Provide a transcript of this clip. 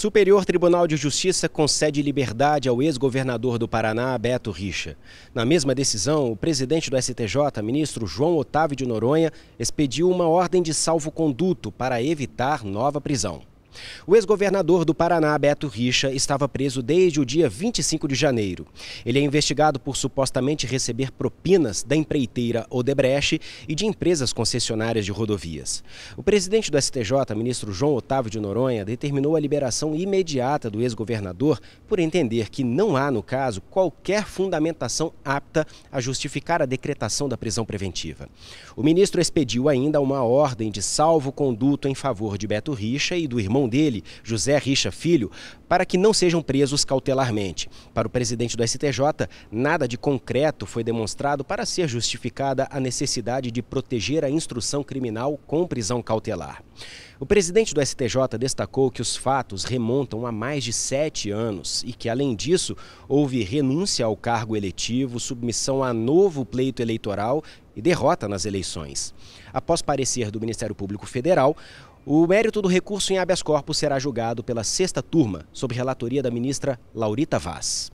Superior Tribunal de Justiça concede liberdade ao ex-governador do Paraná, Beto Richa. Na mesma decisão, o presidente do STJ, ministro João Otávio de Noronha, expediu uma ordem de salvo-conduto para evitar nova prisão. O ex-governador do Paraná, Beto Richa, estava preso desde o dia 25 de janeiro. Ele é investigado por supostamente receber propinas da empreiteira Odebrecht e de empresas concessionárias de rodovias. O presidente do STJ, ministro João Otávio de Noronha, determinou a liberação imediata do ex-governador por entender que não há, no caso, qualquer fundamentação apta a justificar a decretação da prisão preventiva. O ministro expediu ainda uma ordem de salvo-conduto em favor de Beto Richa e do irmão irmão dele, José Richa Filho, para que não sejam presos cautelarmente. Para o presidente do STJ, nada de concreto foi demonstrado para ser justificada a necessidade de proteger a instrução criminal com prisão cautelar. O presidente do STJ destacou que os fatos remontam a mais de sete anos e que, além disso, houve renúncia ao cargo eletivo, submissão a novo pleito eleitoral e derrota nas eleições. Após parecer do Ministério Público Federal, o mérito do recurso em habeas corpus será julgado pela sexta turma, sob relatoria da ministra Laurita Vaz.